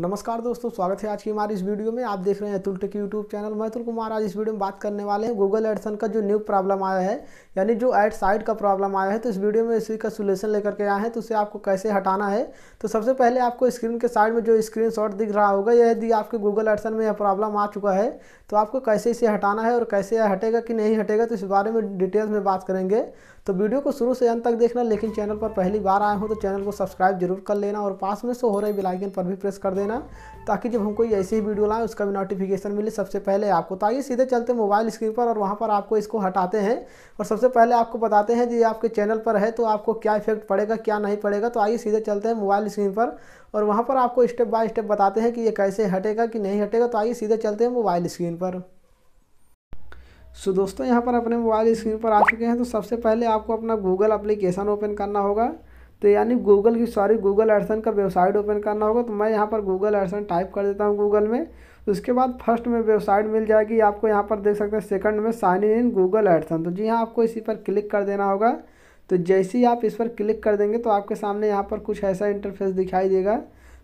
नमस्कार दोस्तों स्वागत है आज की हमारी इस वीडियो में आप देख रहे हैं अतुल टेक यूट्यूब चैनल मैं अतुल कुमार आज इस वीडियो में बात करने वाले हैं गूगल एडसन का जो न्यू प्रॉब्लम आया है यानी जो एड साइट का प्रॉब्लम आया है तो इस वीडियो में इसी का सोल्यूशन लेकर के आए हैं तो उसे आपको कैसे हटाना है तो सबसे पहले आपको स्क्रीन के साइड में जो स्क्रीन दिख रहा होगा यदि आपके गूगल एडसन में यह प्रॉब्लम आ चुका है तो आपको कैसे इसे हटाना है और कैसे यह हटेगा कि नहीं हटेगा तो इस बारे में डिटेल्स में बात करेंगे तो वीडियो को शुरू से अंत तक देखना लेकिन चैनल पर पहली बार आए हों तो चैनल को सब्सक्राइब जरूर कर लेना और पास में से हो रहे बिलाइकन पर भी प्रेस कर देना ताकि जब हम कोई ऐसी वीडियो लाएँ उसका भी नोटिफिकेशन मिले सबसे पहले आपको तो आइए सीधे चलते मोबाइल स्क्रीन पर और वहाँ पर आपको इसको हटाते हैं और सबसे पहले आपको बताते हैं जी आपके चैनल पर है तो आपको क्या इफेक्ट पड़ेगा क्या नहीं पड़ेगा तो आइए सीधे चलते हैं मोबाइल स्क्रीन पर और वहाँ पर आपको स्टेप बाय स्टेप बताते हैं कि ये कैसे हटेगा कि नहीं हटेगा तो आइए सीधे चलते हैं मोबाइल स्क्रीन पर सो दोस्तों यहाँ पर अपने मोबाइल स्क्रीन पर आ चुके हैं तो सबसे पहले आपको अपना गूगल अप्लीकेशन ओपन करना होगा तो यानी गूगल की सॉरी गूगल एडसन का वेबसाइट ओपन करना होगा तो मैं यहाँ पर गूगल एडसन टाइप कर देता हूँ गूगल में उसके बाद फर्स्ट में वेबसाइट मिल जाएगी आपको यहाँ पर देख सकते हैं सेकंड में sign in in Google AdSense तो जी हाँ आपको इसी पर क्लिक कर देना होगा तो जैसे ही आप इस पर क्लिक कर देंगे तो आपके सामने यहाँ पर कुछ ऐसा इंटरफेस दिखाई देगा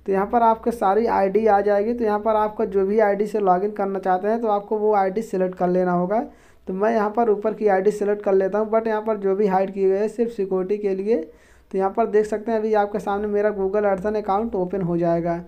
तो यहाँ पर आपके सारी आईडी आ जाएगी तो यहाँ पर आपका जो भी आईडी से लॉगिन करना चाहते हैं तो आपको वो आईडी सेलेक्ट कर लेना होगा तो मैं यहाँ पर ऊपर की आईडी सेलेक्ट कर लेता हूँ बट यहाँ पर जो भी हाइड किए गए हैं सिर्फ सिक्योरिटी के लिए तो यहाँ पर देख सकते हैं अभी आपके सामने मेरा गूगल अर्थन अकाउंट ओपन हो जाएगा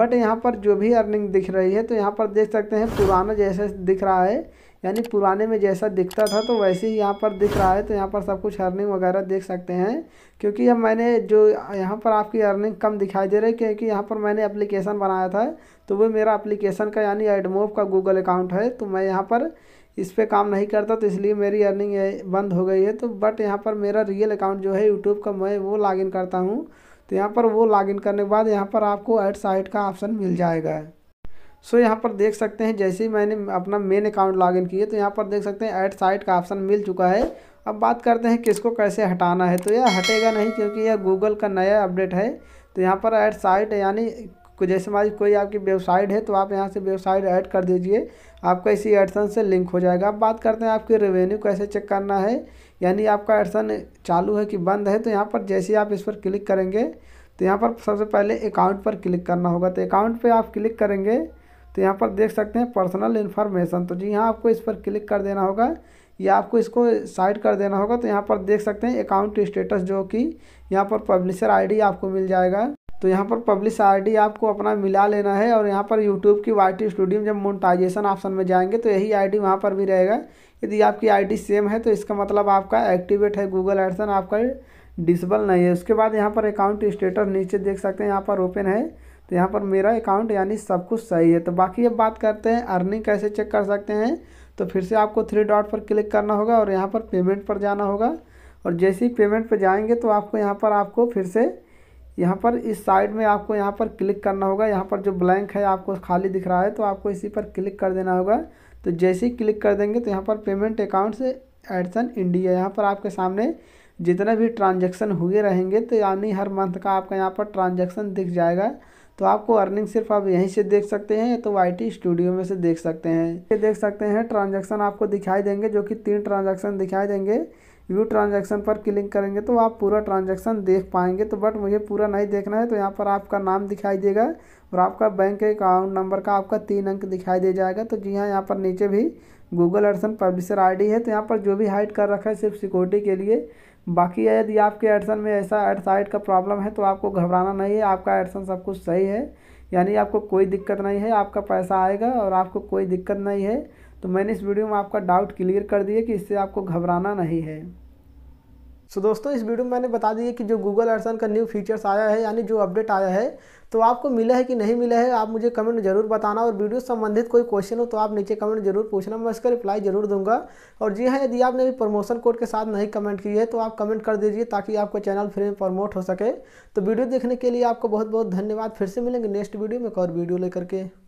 बट यहाँ पर जो भी अर्निंग दिख रही है तो यहाँ पर देख सकते हैं पुराना जैसे दिख रहा है यानी पुराने में जैसा दिखता था तो वैसे ही यहाँ पर दिख रहा है तो यहाँ पर सब कुछ अर्निंग वगैरह देख सकते हैं क्योंकि अब मैंने जो यहाँ पर आपकी अर्निंग कम दिखाई दे रही है क्योंकि यहाँ पर मैंने एप्लीकेशन बनाया था तो वो मेरा अप्लीकेशन का यानी एडमोव का गूगल अकाउंट है तो मैं यहाँ पर इस पर काम नहीं करता तो इसलिए मेरी अर्निंग बंद हो गई है तो बट यहाँ पर मेरा रियल अकाउंट जो है यूट्यूब का मैं वो लॉगिन करता हूँ तो यहाँ पर वो लॉगिन करने के बाद यहाँ पर आपको एड साइट का ऑप्शन मिल जाएगा सो so, यहाँ पर देख सकते हैं जैसे ही मैंने अपना मेन अकाउंट लॉगिन किया तो यहाँ पर देख सकते हैं ऐड साइट का ऑप्शन मिल चुका है अब बात करते हैं किसको कैसे हटाना है तो यह हटेगा नहीं क्योंकि यह गूगल का नया अपडेट है तो यहाँ पर ऐड साइट यानी जैसे हमारी कोई आपकी वेबसाइट है तो आप यहाँ से वेबसाइट ऐड कर दीजिए आपका इसी एडसन से लिंक हो जाएगा अब बात करते हैं आपकी रेवेन्यू कैसे चेक करना है यानी आपका एडसन चालू है कि बंद है तो यहाँ पर जैसे आप इस पर क्लिक करेंगे तो यहाँ पर सबसे पहले अकाउंट पर क्लिक करना होगा तो अकाउंट पर आप क्लिक करेंगे तो यहाँ पर देख सकते हैं पर्सनल इन्फॉर्मेशन तो जी यहाँ आपको इस पर क्लिक कर देना होगा या आपको इसको साइड कर देना होगा तो यहाँ पर देख सकते हैं अकाउंट स्टेटस जो कि यहाँ पर पब्लिशर आईडी आपको मिल जाएगा तो यहाँ पर पब्लिश आईडी आपको अपना मिला लेना है और यहाँ पर यूट्यूब की वाई टी स्टूडियो में जब मोनटाइजेशन ऑप्शन में जाएंगे तो यही आईडी वहाँ पर भी रहेगा यदि आपकी आईडी सेम है तो इसका मतलब आपका एक्टिवेट है गूगल एडसन आपका डिसबल नहीं है उसके बाद यहाँ पर अकाउंट स्टेटस नीचे देख सकते हैं यहाँ पर ओपन है तो यहाँ पर मेरा अकाउंट यानी सब कुछ सही है तो बाकी अब बात करते हैं अर्निंग कैसे चेक कर सकते हैं तो फिर से आपको थ्री डॉट पर क्लिक करना होगा और यहाँ पर पेमेंट पर जाना होगा और जैसे ही पेमेंट पर जाएंगे तो आपको यहाँ पर आपको फिर से यहाँ पर इस साइड में आपको यहाँ पर क्लिक करना होगा यहाँ पर जो ब्लैंक है आपको खाली दिख रहा है तो आपको इसी पर क्लिक कर देना होगा तो जैसे ही क्लिक कर देंगे तो यहाँ पर पेमेंट अकाउंट से एडसन इंडिया यहाँ पर आपके सामने जितने भी ट्रांजेक्शन हुए रहेंगे तो यानी हर मंथ का आपका यहाँ पर ट्रांजेक्शन दिख जाएगा तो आपको अर्निंग सिर्फ आप यहीं से देख सकते हैं तो वाई स्टूडियो में से देख सकते हैं ये देख सकते हैं ट्रांजेक्शन आपको दिखाई देंगे जो कि तीन ट्रांजेक्शन दिखाई देंगे व्यू ट्रांजेक्शन पर क्लिक करेंगे तो आप पूरा ट्रांजेक्शन देख पाएंगे तो बट मुझे पूरा नहीं देखना है तो यहाँ पर आपका नाम दिखाई देगा और आपका बैंक अकाउंट नंबर का आपका तीन अंक दिखाई दे जाएगा तो जी हाँ यहाँ पर नीचे भी गूगल अर्सन पब्लिशर आईडी है तो यहाँ पर जो भी हाइड कर रखा है सिर्फ सिक्योरिटी के लिए बाकी है यदि आपके एडसन में ऐसा एडसाइड का प्रॉब्लम है तो आपको घबराना नहीं है आपका एडसन सब कुछ सही है यानी आपको कोई दिक्कत नहीं है आपका पैसा आएगा और आपको कोई दिक्कत नहीं है तो मैंने इस वीडियो में आपका डाउट क्लियर कर दिया कि इससे आपको घबराना नहीं है सो so, दोस्तों इस वीडियो में मैंने बता दिया कि जो गूगल अर्सन का न्यू फीचर्स आया है यानी जो अपडेट आया है तो आपको मिला है कि नहीं मिला है आप मुझे कमेंट जरूर बताना और वीडियो संबंधित कोई क्वेश्चन हो तो आप नीचे कमेंट जरूर पूछना मैं इसका रिप्लाई जरूर दूंगा और जी हाँ यदि आपने भी प्रमोशन कोड के साथ नहीं कमेंट की है तो आप कमेंट कर दीजिए ताकि आपका चैनल फ्री में प्रमोट हो सके तो वीडियो देखने के लिए आपको बहुत बहुत धन्यवाद फिर से मिलेंगे नेक्स्ट वीडियो में एक और वीडियो लेकर के